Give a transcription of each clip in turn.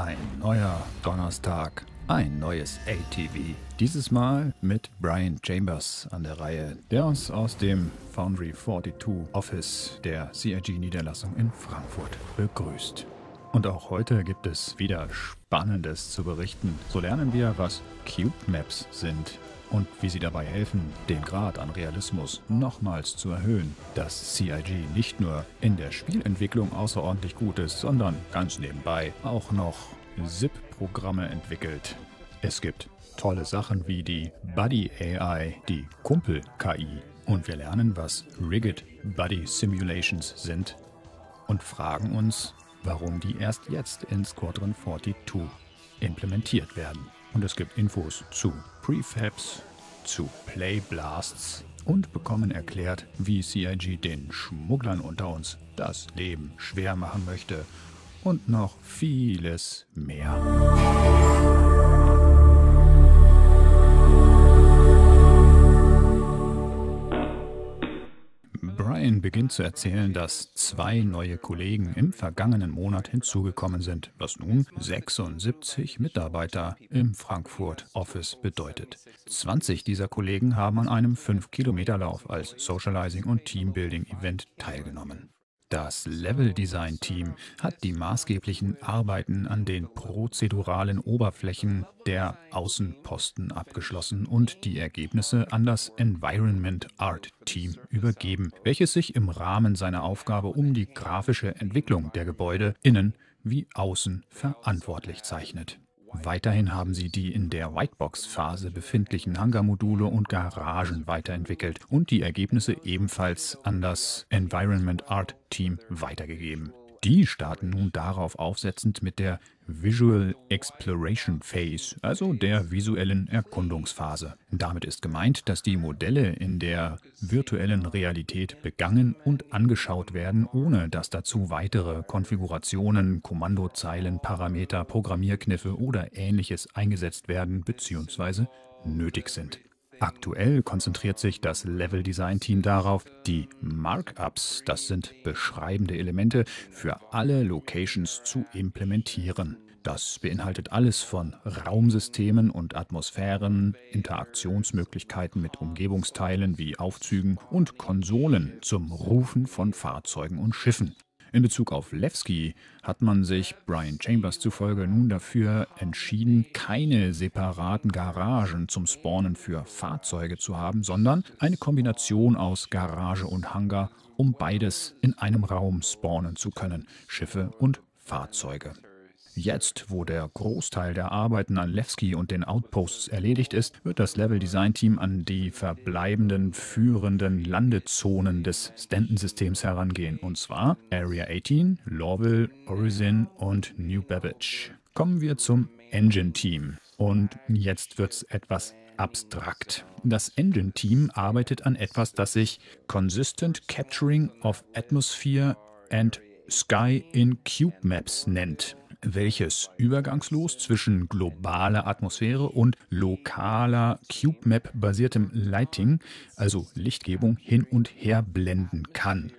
Ein neuer Donnerstag, ein neues ATV. Dieses Mal mit Brian Chambers an der Reihe, der uns aus dem Foundry 42 Office der cig niederlassung in Frankfurt begrüßt. Und auch heute gibt es wieder Spannendes zu berichten. So lernen wir, was Cube Maps sind, und wie sie dabei helfen, den Grad an Realismus nochmals zu erhöhen. Dass CIG nicht nur in der Spielentwicklung außerordentlich gut ist, sondern ganz nebenbei auch noch SIP-Programme entwickelt. Es gibt tolle Sachen wie die Buddy AI, die Kumpel-KI. Und wir lernen, was Rigid Buddy Simulations sind und fragen uns, warum die erst jetzt in Squadron 42 implementiert werden. Und es gibt Infos zu Prefabs zu Playblasts und bekommen erklärt, wie CIG den Schmugglern unter uns das Leben schwer machen möchte und noch vieles mehr. in Beginn zu erzählen, dass zwei neue Kollegen im vergangenen Monat hinzugekommen sind, was nun 76 Mitarbeiter im Frankfurt Office bedeutet. 20 dieser Kollegen haben an einem 5-Kilometer-Lauf als Socializing- und Teambuilding-Event teilgenommen. Das Level-Design-Team hat die maßgeblichen Arbeiten an den prozeduralen Oberflächen der Außenposten abgeschlossen und die Ergebnisse an das Environment Art Team übergeben, welches sich im Rahmen seiner Aufgabe um die grafische Entwicklung der Gebäude innen wie außen verantwortlich zeichnet. Weiterhin haben sie die in der Whitebox-Phase befindlichen Hangar-Module und Garagen weiterentwickelt und die Ergebnisse ebenfalls an das Environment Art Team weitergegeben. Die starten nun darauf aufsetzend mit der Visual Exploration Phase, also der visuellen Erkundungsphase. Damit ist gemeint, dass die Modelle in der virtuellen Realität begangen und angeschaut werden, ohne dass dazu weitere Konfigurationen, Kommandozeilen, Parameter, Programmierkniffe oder ähnliches eingesetzt werden bzw. nötig sind. Aktuell konzentriert sich das Level Design Team darauf, die Markups, das sind beschreibende Elemente, für alle Locations zu implementieren. Das beinhaltet alles von Raumsystemen und Atmosphären, Interaktionsmöglichkeiten mit Umgebungsteilen wie Aufzügen und Konsolen zum Rufen von Fahrzeugen und Schiffen. In Bezug auf Levski hat man sich Brian Chambers zufolge nun dafür entschieden, keine separaten Garagen zum Spawnen für Fahrzeuge zu haben, sondern eine Kombination aus Garage und Hangar, um beides in einem Raum spawnen zu können, Schiffe und Fahrzeuge. Jetzt, wo der Großteil der Arbeiten an Levski und den Outposts erledigt ist, wird das Level-Design-Team an die verbleibenden führenden Landezonen des Stanton-Systems herangehen, und zwar Area 18, Lorville, Orizin und New Babbage. Kommen wir zum Engine-Team. Und jetzt wird's etwas abstrakt. Das Engine-Team arbeitet an etwas, das sich Consistent Capturing of Atmosphere and Sky in Cube Maps nennt welches übergangslos zwischen globaler Atmosphäre und lokaler CubeMap-basiertem Lighting, also Lichtgebung, hin und her blenden kann.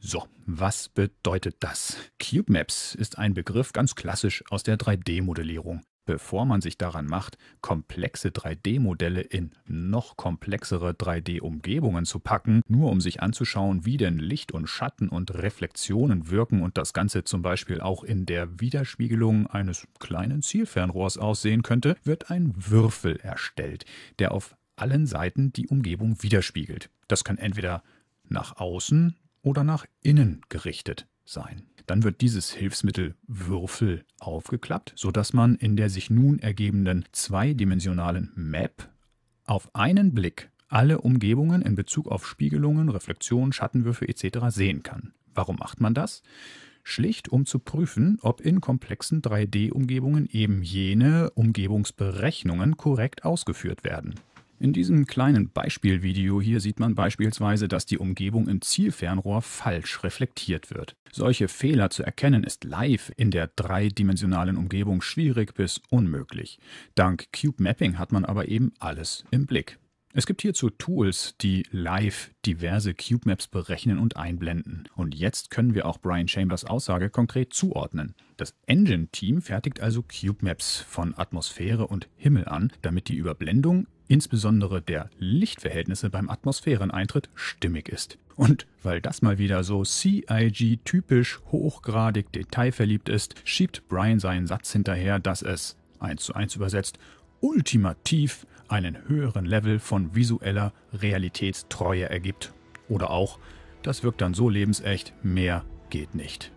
So, was bedeutet das? CubeMaps ist ein Begriff ganz klassisch aus der 3D-Modellierung bevor man sich daran macht, komplexe 3D-Modelle in noch komplexere 3D-Umgebungen zu packen, nur um sich anzuschauen, wie denn Licht und Schatten und Reflexionen wirken und das Ganze zum Beispiel auch in der Widerspiegelung eines kleinen Zielfernrohrs aussehen könnte, wird ein Würfel erstellt, der auf allen Seiten die Umgebung widerspiegelt. Das kann entweder nach außen oder nach innen gerichtet sein. Dann wird dieses Hilfsmittel Würfel aufgeklappt, sodass man in der sich nun ergebenden zweidimensionalen Map auf einen Blick alle Umgebungen in Bezug auf Spiegelungen, Reflexionen, Schattenwürfe etc. sehen kann. Warum macht man das? Schlicht, um zu prüfen, ob in komplexen 3D-Umgebungen eben jene Umgebungsberechnungen korrekt ausgeführt werden. In diesem kleinen Beispielvideo hier sieht man beispielsweise, dass die Umgebung im Zielfernrohr falsch reflektiert wird. Solche Fehler zu erkennen ist live in der dreidimensionalen Umgebung schwierig bis unmöglich. Dank Cube Mapping hat man aber eben alles im Blick. Es gibt hierzu Tools, die live diverse Cube Maps berechnen und einblenden. Und jetzt können wir auch Brian Chambers Aussage konkret zuordnen. Das Engine-Team fertigt also Cube Maps von Atmosphäre und Himmel an, damit die Überblendung insbesondere der Lichtverhältnisse beim Atmosphäreneintritt, stimmig ist. Und weil das mal wieder so CIG-typisch hochgradig detailverliebt ist, schiebt Brian seinen Satz hinterher, dass es, eins zu eins übersetzt, ultimativ einen höheren Level von visueller Realitätstreue ergibt. Oder auch, das wirkt dann so lebensecht, mehr geht nicht.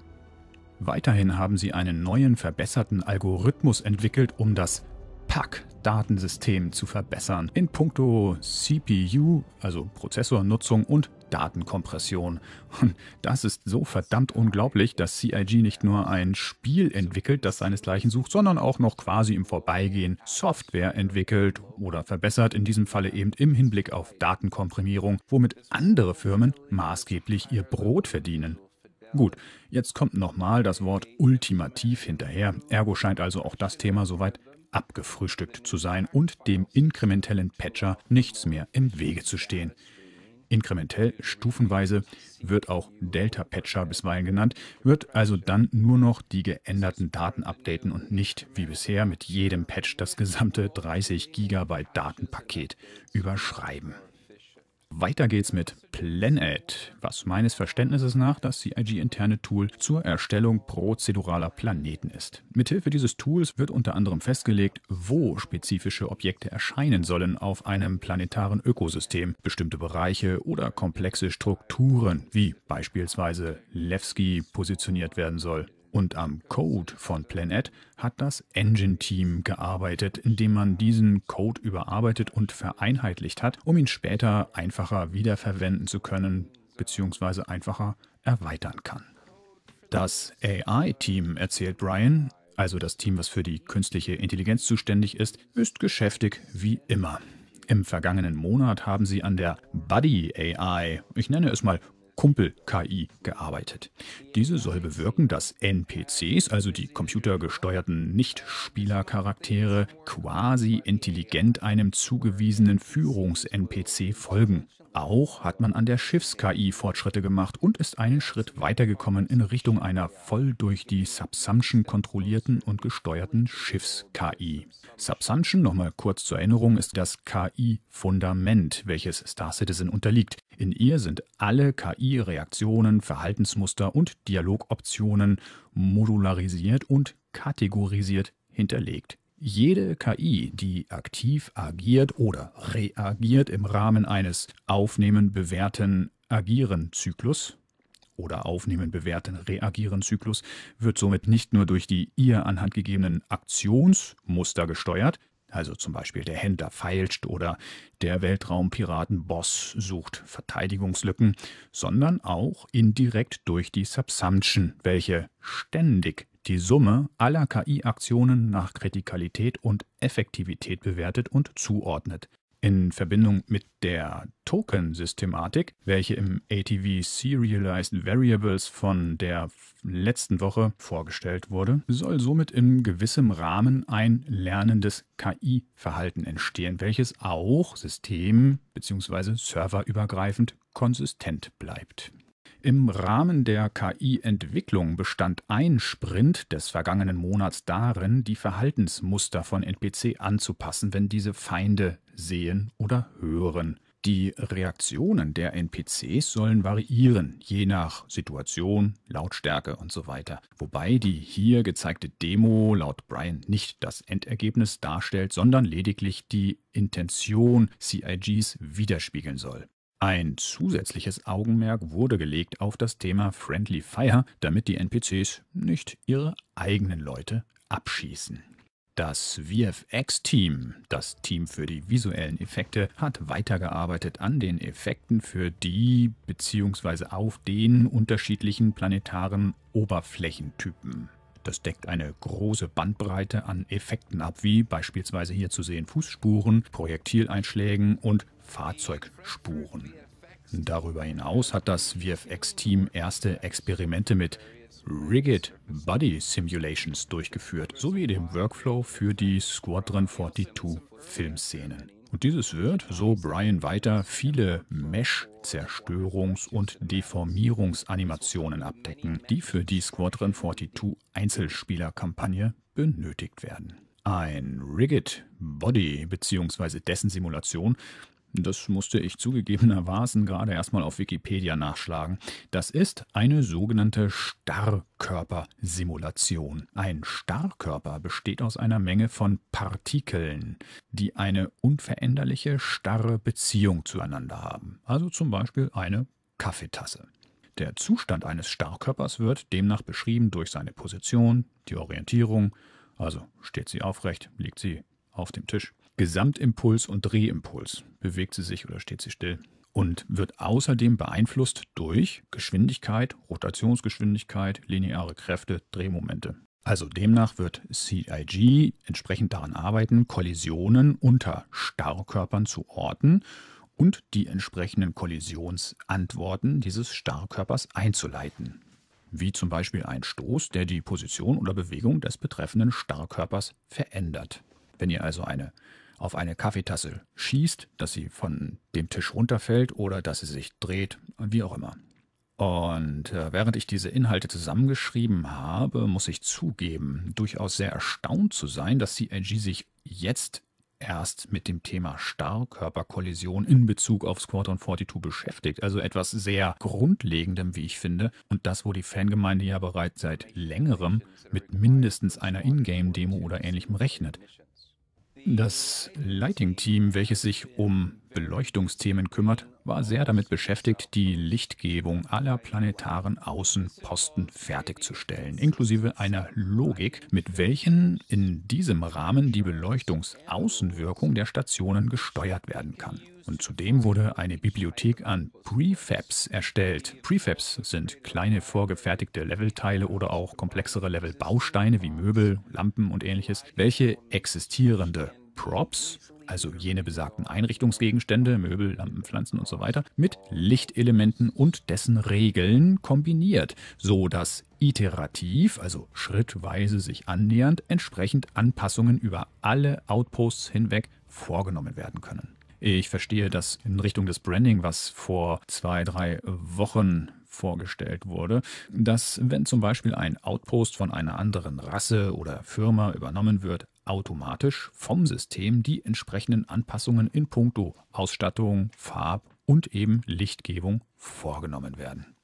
Weiterhin haben sie einen neuen, verbesserten Algorithmus entwickelt, um das Pack Datensystem zu verbessern in puncto CPU, also Prozessornutzung und Datenkompression. Und das ist so verdammt unglaublich, dass CIG nicht nur ein Spiel entwickelt, das seinesgleichen sucht, sondern auch noch quasi im Vorbeigehen Software entwickelt oder verbessert, in diesem Falle eben im Hinblick auf Datenkomprimierung, womit andere Firmen maßgeblich ihr Brot verdienen. Gut, jetzt kommt nochmal das Wort ultimativ hinterher. Ergo scheint also auch das Thema soweit abgefrühstückt zu sein und dem inkrementellen Patcher nichts mehr im Wege zu stehen. Inkrementell, stufenweise, wird auch Delta-Patcher bisweilen genannt, wird also dann nur noch die geänderten Daten updaten und nicht, wie bisher, mit jedem Patch das gesamte 30 GB Datenpaket überschreiben. Weiter geht's mit PlanEd, was meines Verständnisses nach das CIG-interne Tool zur Erstellung prozeduraler Planeten ist. Mithilfe dieses Tools wird unter anderem festgelegt, wo spezifische Objekte erscheinen sollen auf einem planetaren Ökosystem, bestimmte Bereiche oder komplexe Strukturen, wie beispielsweise Levski positioniert werden soll. Und am Code von Planet hat das Engine-Team gearbeitet, indem man diesen Code überarbeitet und vereinheitlicht hat, um ihn später einfacher wiederverwenden zu können bzw. einfacher erweitern kann. Das AI-Team, erzählt Brian, also das Team, was für die künstliche Intelligenz zuständig ist, ist geschäftig wie immer. Im vergangenen Monat haben sie an der Buddy AI, ich nenne es mal Kumpel-KI gearbeitet. Diese soll bewirken, dass NPCs, also die computergesteuerten nicht Nichtspielercharaktere, quasi intelligent einem zugewiesenen Führungs-NPC folgen. Auch hat man an der Schiffs-KI Fortschritte gemacht und ist einen Schritt weitergekommen in Richtung einer voll durch die Subsumption kontrollierten und gesteuerten Schiffs-KI. Subsumption, nochmal kurz zur Erinnerung, ist das KI-Fundament, welches Star Citizen unterliegt. In ihr sind alle KI-Reaktionen, Verhaltensmuster und Dialogoptionen modularisiert und kategorisiert hinterlegt. Jede KI, die aktiv agiert oder reagiert im Rahmen eines Aufnehmen, Bewerten, Agieren Zyklus oder Aufnehmen, Bewerten, Reagieren Zyklus, wird somit nicht nur durch die ihr anhand gegebenen Aktionsmuster gesteuert, also zum Beispiel der Händler feilscht oder der Weltraumpiratenboss sucht Verteidigungslücken, sondern auch indirekt durch die Subsumption, welche ständig die Summe aller KI-Aktionen nach Kritikalität und Effektivität bewertet und zuordnet. In Verbindung mit der Token-Systematik, welche im ATV Serialized Variables von der letzten Woche vorgestellt wurde, soll somit in gewissem Rahmen ein lernendes KI-Verhalten entstehen, welches auch system- bzw. serverübergreifend konsistent bleibt. Im Rahmen der KI-Entwicklung bestand ein Sprint des vergangenen Monats darin, die Verhaltensmuster von NPC anzupassen, wenn diese Feinde sehen oder hören. Die Reaktionen der NPCs sollen variieren, je nach Situation, Lautstärke und so weiter. Wobei die hier gezeigte Demo laut Brian nicht das Endergebnis darstellt, sondern lediglich die Intention CIGs widerspiegeln soll. Ein zusätzliches Augenmerk wurde gelegt auf das Thema Friendly Fire, damit die NPCs nicht ihre eigenen Leute abschießen. Das VFX-Team, das Team für die visuellen Effekte, hat weitergearbeitet an den Effekten für die bzw. auf den unterschiedlichen planetaren Oberflächentypen. Das deckt eine große Bandbreite an Effekten ab, wie beispielsweise hier zu sehen Fußspuren, Projektileinschlägen und Fahrzeugspuren. Darüber hinaus hat das VFX-Team erste Experimente mit Rigid Body Simulations durchgeführt, sowie dem Workflow für die Squadron 42 Filmszenen. Und dieses wird, so Brian weiter, viele Mesh Zerstörungs- und Deformierungsanimationen abdecken, die für die Squadron 42 Einzelspielerkampagne benötigt werden. Ein Rigid Body bzw. dessen Simulation das musste ich zugegebenermaßen gerade erstmal auf Wikipedia nachschlagen. Das ist eine sogenannte Starrkörpersimulation. Ein Starrkörper besteht aus einer Menge von Partikeln, die eine unveränderliche, starre Beziehung zueinander haben. Also zum Beispiel eine Kaffeetasse. Der Zustand eines Starrkörpers wird demnach beschrieben durch seine Position, die Orientierung, also steht sie aufrecht, liegt sie auf dem Tisch Gesamtimpuls und Drehimpuls. Bewegt sie sich oder steht sie still? Und wird außerdem beeinflusst durch Geschwindigkeit, Rotationsgeschwindigkeit, lineare Kräfte, Drehmomente. Also demnach wird CIG entsprechend daran arbeiten, Kollisionen unter Starrkörpern zu orten und die entsprechenden Kollisionsantworten dieses Starrkörpers einzuleiten. Wie zum Beispiel ein Stoß, der die Position oder Bewegung des betreffenden Starrkörpers verändert. Wenn ihr also eine auf eine Kaffeetasse schießt, dass sie von dem Tisch runterfällt oder dass sie sich dreht, wie auch immer. Und äh, während ich diese Inhalte zusammengeschrieben habe, muss ich zugeben, durchaus sehr erstaunt zu sein, dass CIG sich jetzt erst mit dem Thema Starrkörperkollision in Bezug auf Squadron 42 beschäftigt. Also etwas sehr Grundlegendem, wie ich finde. Und das, wo die Fangemeinde ja bereits seit längerem mit mindestens einer Ingame-Demo oder ähnlichem rechnet. Das Lighting-Team, welches sich um Beleuchtungsthemen kümmert, war sehr damit beschäftigt, die Lichtgebung aller planetaren Außenposten fertigzustellen, inklusive einer Logik, mit welchen in diesem Rahmen die Beleuchtungsaußenwirkung der Stationen gesteuert werden kann. Und zudem wurde eine Bibliothek an Prefabs erstellt. Prefabs sind kleine vorgefertigte Levelteile oder auch komplexere Levelbausteine wie Möbel, Lampen und ähnliches, welche existierende Props, also jene besagten Einrichtungsgegenstände, Möbel, Lampen, Pflanzen und so weiter, mit Lichtelementen und dessen Regeln kombiniert, so dass iterativ, also schrittweise sich annähernd, entsprechend Anpassungen über alle Outposts hinweg vorgenommen werden können. Ich verstehe, dass in Richtung des Branding, was vor zwei, drei Wochen vorgestellt wurde, dass wenn zum Beispiel ein Outpost von einer anderen Rasse oder Firma übernommen wird, automatisch vom System die entsprechenden Anpassungen in puncto Ausstattung, Farb und eben Lichtgebung vorgenommen werden.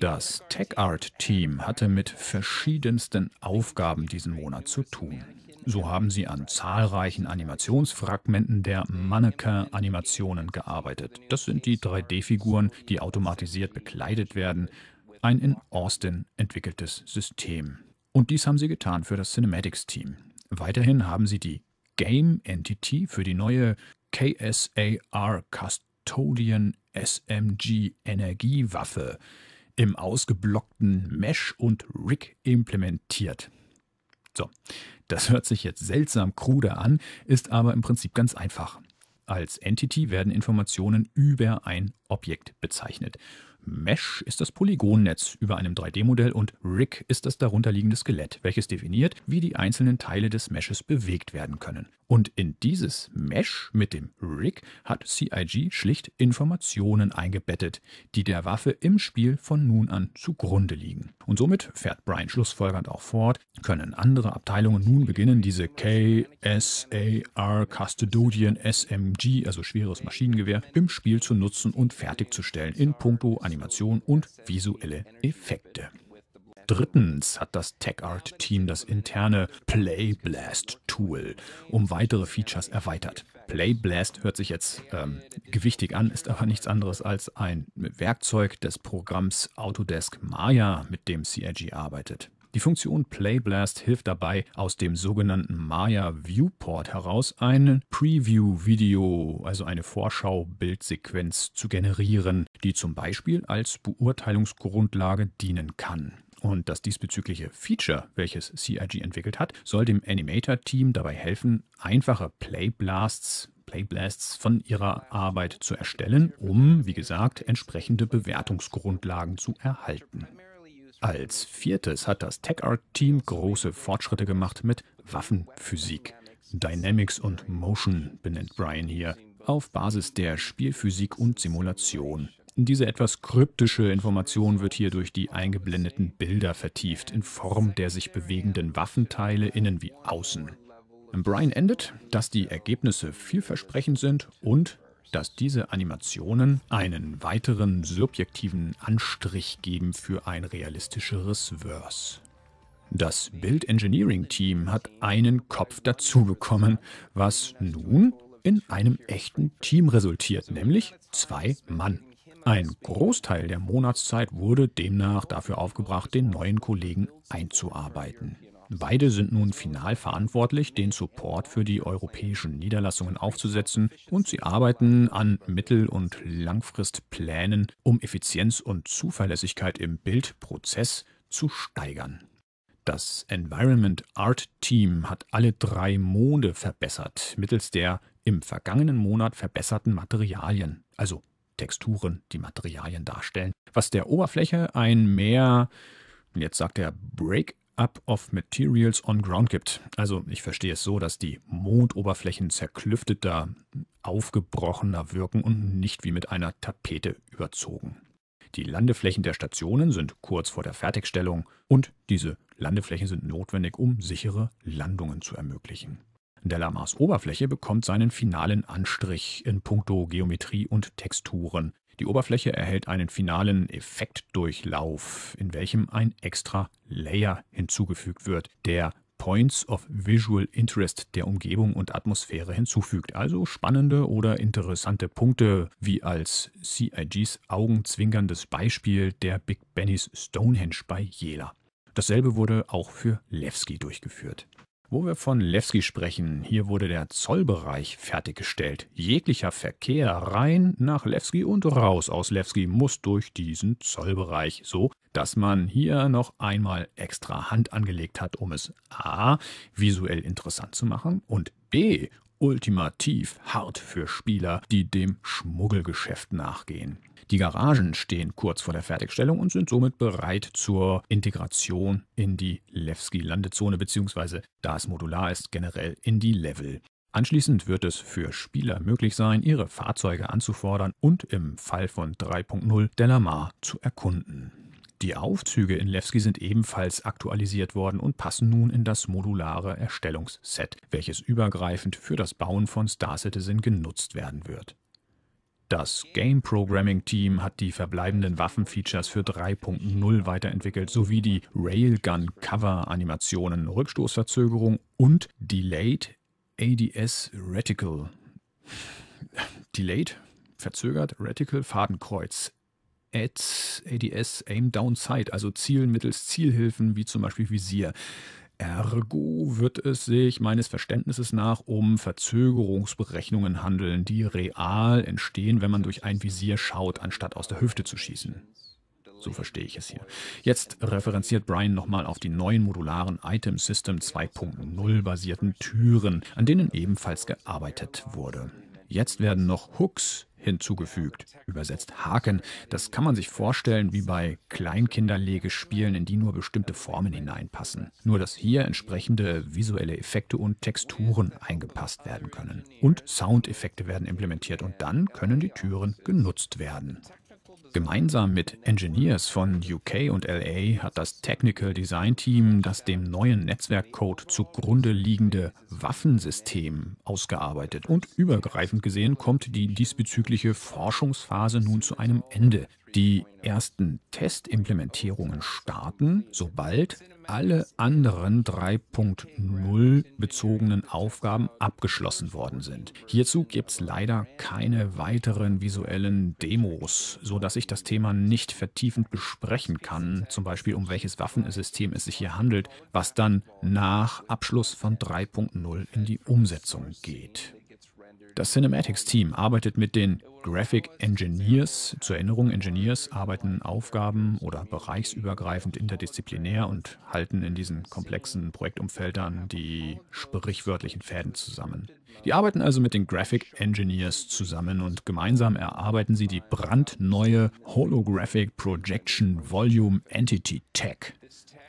Das TechArt-Team hatte mit verschiedensten Aufgaben diesen Monat zu tun. So haben sie an zahlreichen Animationsfragmenten der Mannequin-Animationen gearbeitet. Das sind die 3D-Figuren, die automatisiert bekleidet werden. Ein in Austin entwickeltes System. Und dies haben sie getan für das Cinematics-Team. Weiterhin haben sie die Game Entity für die neue KSAR Custodian SMG Energiewaffe im ausgeblockten Mesh und Rig implementiert. So, das hört sich jetzt seltsam krude an, ist aber im Prinzip ganz einfach. Als Entity werden Informationen über ein Objekt bezeichnet. Mesh ist das Polygonnetz über einem 3D-Modell und Rig ist das darunterliegende Skelett, welches definiert, wie die einzelnen Teile des Meshes bewegt werden können. Und in dieses Mesh mit dem Rig hat CIG schlicht Informationen eingebettet, die der Waffe im Spiel von nun an zugrunde liegen. Und somit, fährt Brian schlussfolgernd auch fort, können andere Abteilungen nun beginnen, diese KSAR Custodian SMG, also schweres Maschinengewehr, im Spiel zu nutzen und fertigzustellen in puncto Animation und visuelle Effekte. Drittens hat das TechArt-Team das interne PlayBlast-Tool um weitere Features erweitert. PlayBlast hört sich jetzt ähm, gewichtig an, ist aber nichts anderes als ein Werkzeug des Programms Autodesk Maya, mit dem CRG arbeitet. Die Funktion PlayBlast hilft dabei, aus dem sogenannten Maya Viewport heraus einen Preview-Video, also eine Vorschau-Bildsequenz zu generieren, die zum Beispiel als Beurteilungsgrundlage dienen kann. Und das diesbezügliche Feature, welches CIG entwickelt hat, soll dem Animator-Team dabei helfen, einfache Playblasts Playblasts von ihrer Arbeit zu erstellen, um, wie gesagt, entsprechende Bewertungsgrundlagen zu erhalten. Als viertes hat das TechArt-Team große Fortschritte gemacht mit Waffenphysik. Dynamics und Motion benennt Brian hier, auf Basis der Spielphysik und Simulation. Diese etwas kryptische Information wird hier durch die eingeblendeten Bilder vertieft, in Form der sich bewegenden Waffenteile innen wie außen. Brian endet, dass die Ergebnisse vielversprechend sind und dass diese Animationen einen weiteren subjektiven Anstrich geben für ein realistischeres Verse. Das Build Engineering Team hat einen Kopf dazu bekommen, was nun in einem echten Team resultiert, nämlich zwei Mann. Ein Großteil der Monatszeit wurde demnach dafür aufgebracht, den neuen Kollegen einzuarbeiten. Beide sind nun final verantwortlich, den Support für die europäischen Niederlassungen aufzusetzen und sie arbeiten an Mittel- und Langfristplänen, um Effizienz und Zuverlässigkeit im Bildprozess zu steigern. Das Environment Art Team hat alle drei Monde verbessert, mittels der im vergangenen Monat verbesserten Materialien, also Texturen, die Materialien darstellen, was der Oberfläche ein mehr, jetzt sagt er Break Up of Materials on Ground gibt. Also ich verstehe es so, dass die Mondoberflächen zerklüfteter, aufgebrochener wirken und nicht wie mit einer Tapete überzogen. Die Landeflächen der Stationen sind kurz vor der Fertigstellung und diese Landeflächen sind notwendig, um sichere Landungen zu ermöglichen. Delamars Oberfläche bekommt seinen finalen Anstrich in puncto Geometrie und Texturen, die Oberfläche erhält einen finalen Effektdurchlauf, in welchem ein extra Layer hinzugefügt wird, der Points of Visual Interest der Umgebung und Atmosphäre hinzufügt, also spannende oder interessante Punkte, wie als CIGs augenzwinkerndes Beispiel der Big Bennys Stonehenge bei Jela. Dasselbe wurde auch für Levski durchgeführt. Wo wir von Lewski sprechen, hier wurde der Zollbereich fertiggestellt. Jeglicher Verkehr rein nach Lewski und raus aus Lewski muss durch diesen Zollbereich, so dass man hier noch einmal extra Hand angelegt hat, um es a. visuell interessant zu machen und b ultimativ hart für Spieler, die dem Schmuggelgeschäft nachgehen. Die Garagen stehen kurz vor der Fertigstellung und sind somit bereit zur Integration in die Levski-Landezone bzw. da es modular ist, generell in die Level. Anschließend wird es für Spieler möglich sein, ihre Fahrzeuge anzufordern und im Fall von 3.0 Delamar zu erkunden. Die Aufzüge in Levski sind ebenfalls aktualisiert worden und passen nun in das modulare Erstellungsset, welches übergreifend für das Bauen von Star Citizen genutzt werden wird. Das Game Programming Team hat die verbleibenden Waffenfeatures für 3.0 weiterentwickelt, sowie die Railgun Cover Animationen, Rückstoßverzögerung und Delayed ADS Reticle. Delayed? Verzögert Reticle Fadenkreuz ADS, ADS, Aim Down Sight, also Zielen mittels Zielhilfen wie zum Beispiel Visier. Ergo wird es sich meines Verständnisses nach um Verzögerungsberechnungen handeln, die real entstehen, wenn man durch ein Visier schaut, anstatt aus der Hüfte zu schießen. So verstehe ich es hier. Jetzt referenziert Brian nochmal auf die neuen modularen Item System 2.0 basierten Türen, an denen ebenfalls gearbeitet wurde. Jetzt werden noch Hooks, hinzugefügt, übersetzt Haken. Das kann man sich vorstellen wie bei Kleinkinderlegespielen, in die nur bestimmte Formen hineinpassen. Nur dass hier entsprechende visuelle Effekte und Texturen eingepasst werden können. Und Soundeffekte werden implementiert und dann können die Türen genutzt werden. Gemeinsam mit Engineers von UK und LA hat das Technical Design Team das dem neuen Netzwerkcode zugrunde liegende Waffensystem ausgearbeitet und übergreifend gesehen kommt die diesbezügliche Forschungsphase nun zu einem Ende. Die ersten Testimplementierungen starten, sobald alle anderen 3.0 bezogenen Aufgaben abgeschlossen worden sind. Hierzu gibt es leider keine weiteren visuellen Demos, sodass ich das Thema nicht vertiefend besprechen kann, zum Beispiel um welches Waffensystem es sich hier handelt, was dann nach Abschluss von 3.0 in die Umsetzung geht. Das Cinematics-Team arbeitet mit den Graphic Engineers. Zur Erinnerung, Engineers arbeiten aufgaben- oder bereichsübergreifend interdisziplinär und halten in diesen komplexen Projektumfeldern die sprichwörtlichen Fäden zusammen. Die arbeiten also mit den Graphic Engineers zusammen und gemeinsam erarbeiten sie die brandneue Holographic Projection Volume Entity Tech.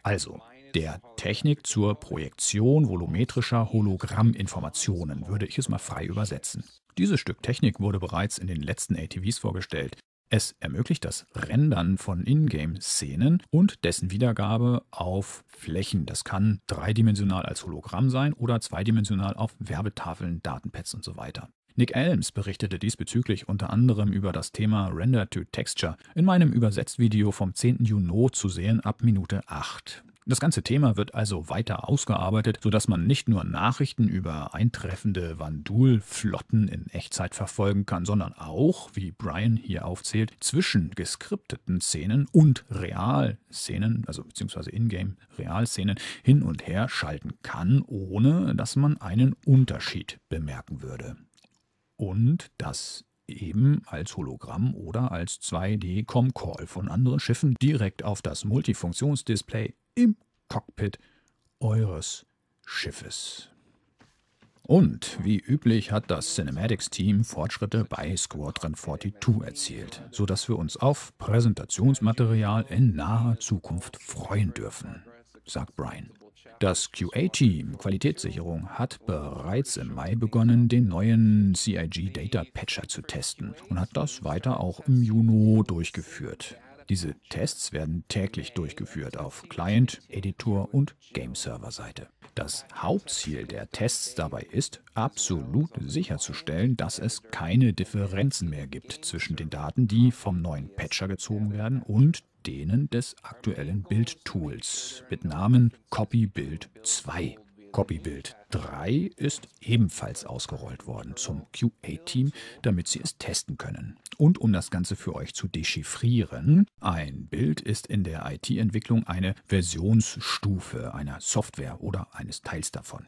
Also der Technik zur Projektion volumetrischer Hologramminformationen, würde ich es mal frei übersetzen. Dieses Stück Technik wurde bereits in den letzten ATVs vorgestellt. Es ermöglicht das Rendern von Ingame-Szenen und dessen Wiedergabe auf Flächen. Das kann dreidimensional als Hologramm sein oder zweidimensional auf Werbetafeln, Datenpads und so weiter. Nick Elms berichtete diesbezüglich unter anderem über das Thema Render to Texture in meinem Übersetzt-Video vom 10. Juni zu sehen ab Minute 8. Das ganze Thema wird also weiter ausgearbeitet, sodass man nicht nur Nachrichten über eintreffende Vandul-Flotten in Echtzeit verfolgen kann, sondern auch, wie Brian hier aufzählt, zwischen geskripteten Szenen und Realszenen, also beziehungsweise Ingame-Realszenen, hin und her schalten kann, ohne dass man einen Unterschied bemerken würde. Und das eben als Hologramm oder als 2D-Com-Call von anderen Schiffen direkt auf das Multifunktionsdisplay im Cockpit eures Schiffes. Und wie üblich hat das Cinematics-Team Fortschritte bei Squadron 42 erzielt, sodass wir uns auf Präsentationsmaterial in naher Zukunft freuen dürfen, sagt Brian. Das QA-Team Qualitätssicherung hat bereits im Mai begonnen, den neuen CIG Data Patcher zu testen und hat das weiter auch im Juni durchgeführt. Diese Tests werden täglich durchgeführt auf Client, Editor und Game-Server-Seite. Das Hauptziel der Tests dabei ist, absolut sicherzustellen, dass es keine Differenzen mehr gibt zwischen den Daten, die vom neuen Patcher gezogen werden und denen des aktuellen Bildtools mit Namen CopyBuild 2. CopyBuild 3 ist ebenfalls ausgerollt worden zum QA-Team, damit sie es testen können. Und um das Ganze für euch zu dechiffrieren, ein Bild ist in der IT-Entwicklung eine Versionsstufe einer Software oder eines Teils davon.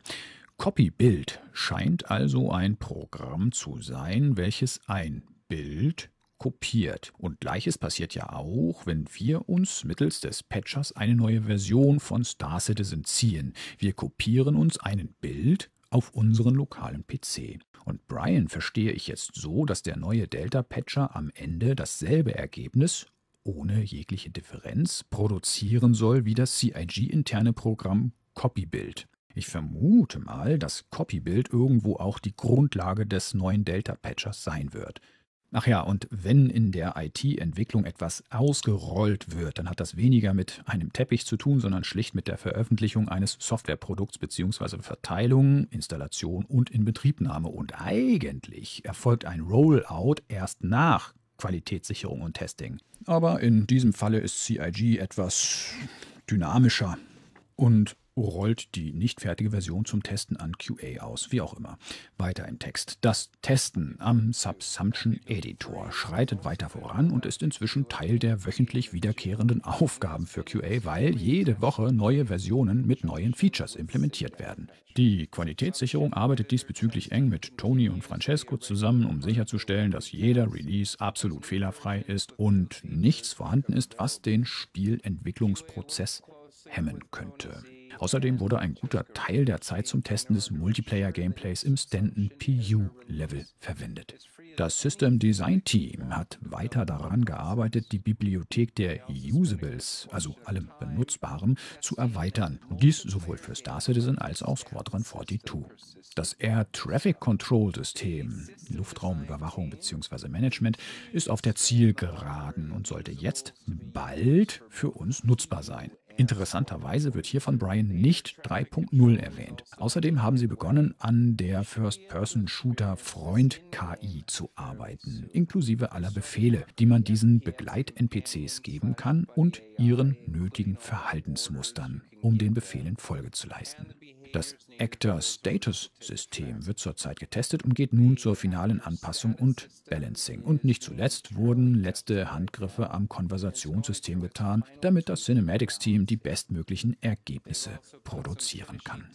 CopyBuild scheint also ein Programm zu sein, welches ein Bild kopiert. Und gleiches passiert ja auch, wenn wir uns mittels des Patchers eine neue Version von Star Citizen ziehen. Wir kopieren uns ein Bild auf unseren lokalen PC. Und Brian verstehe ich jetzt so, dass der neue Delta-Patcher am Ende dasselbe Ergebnis ohne jegliche Differenz produzieren soll wie das CIG-interne Programm Copybuild. Ich vermute mal, dass Copybuild irgendwo auch die Grundlage des neuen Delta-Patchers sein wird. Ach ja, und wenn in der IT-Entwicklung etwas ausgerollt wird, dann hat das weniger mit einem Teppich zu tun, sondern schlicht mit der Veröffentlichung eines Softwareprodukts bzw. Verteilung, Installation und Inbetriebnahme. Und eigentlich erfolgt ein Rollout erst nach Qualitätssicherung und Testing. Aber in diesem Falle ist CIG etwas dynamischer und rollt die nicht fertige Version zum Testen an QA aus, wie auch immer. Weiter im Text. Das Testen am Subsumption Editor schreitet weiter voran und ist inzwischen Teil der wöchentlich wiederkehrenden Aufgaben für QA, weil jede Woche neue Versionen mit neuen Features implementiert werden. Die Qualitätssicherung arbeitet diesbezüglich eng mit Tony und Francesco zusammen, um sicherzustellen, dass jeder Release absolut fehlerfrei ist und nichts vorhanden ist, was den Spielentwicklungsprozess hemmen könnte. Außerdem wurde ein guter Teil der Zeit zum Testen des Multiplayer-Gameplays im Stanton PU-Level verwendet. Das System Design Team hat weiter daran gearbeitet, die Bibliothek der Usables, also allem Benutzbaren, zu erweitern. dies sowohl für Star Citizen als auch Squadron 42. Das Air Traffic Control System, Luftraumüberwachung bzw. Management, ist auf der Zielgeraden und sollte jetzt bald für uns nutzbar sein. Interessanterweise wird hier von Brian nicht 3.0 erwähnt. Außerdem haben sie begonnen, an der First-Person-Shooter-Freund-KI zu arbeiten, inklusive aller Befehle, die man diesen Begleit-NPCs geben kann und ihren nötigen Verhaltensmustern, um den Befehlen Folge zu leisten. Das Actor-Status-System wird zurzeit getestet und geht nun zur finalen Anpassung und Balancing. Und nicht zuletzt wurden letzte Handgriffe am Konversationssystem getan, damit das Cinematics-Team die bestmöglichen Ergebnisse produzieren kann.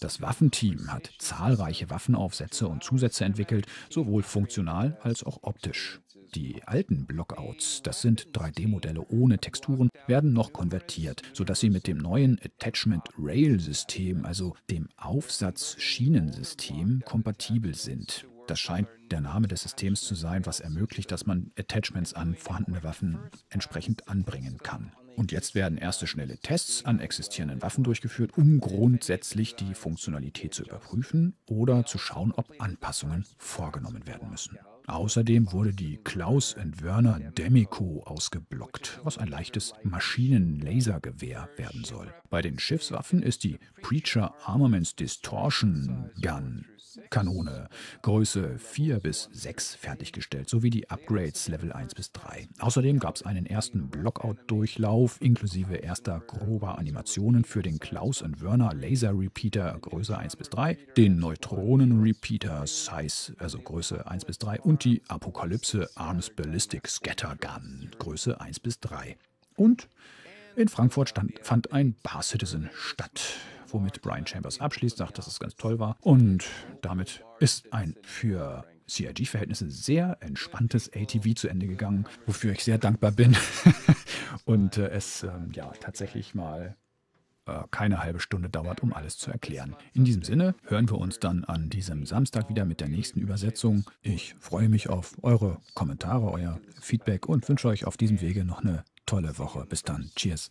Das Waffenteam hat zahlreiche Waffenaufsätze und Zusätze entwickelt, sowohl funktional als auch optisch. Die alten Blockouts, das sind 3D-Modelle ohne Texturen, werden noch konvertiert, sodass sie mit dem neuen Attachment Rail-System, also dem Aufsatzschienensystem, kompatibel sind. Das scheint der Name des Systems zu sein, was ermöglicht, dass man Attachments an vorhandene Waffen entsprechend anbringen kann. Und jetzt werden erste schnelle Tests an existierenden Waffen durchgeführt, um grundsätzlich die Funktionalität zu überprüfen oder zu schauen, ob Anpassungen vorgenommen werden müssen. Außerdem wurde die Klaus Wörner Demico ausgeblockt, was ein leichtes Maschinenlasergewehr werden soll. Bei den Schiffswaffen ist die Preacher Armaments Distortion Gun Kanone Größe 4 bis 6 fertiggestellt, sowie die Upgrades Level 1 bis 3. Außerdem gab es einen ersten Blockout-Durchlauf inklusive erster grober Animationen für den Klaus Wörner Laser Repeater Größe 1 bis 3, den Neutronen Repeater Size, also Größe 1 bis 3 und und die Apokalypse Arms Ballistic Scatter Gun, Größe 1 bis 3. Und in Frankfurt stand, fand ein Bar Citizen statt, womit Brian Chambers abschließt, sagt, dass es ganz toll war. Und damit ist ein für cig verhältnisse sehr entspanntes ATV zu Ende gegangen, wofür ich sehr dankbar bin. und äh, es ähm, ja tatsächlich mal äh, keine halbe Stunde dauert, um alles zu erklären. In diesem Sinne hören wir uns dann an diesem Samstag wieder mit der nächsten Übersetzung. Ich freue mich auf eure Kommentare, euer Feedback und wünsche euch auf diesem Wege noch eine tolle Woche. Bis dann. Cheers.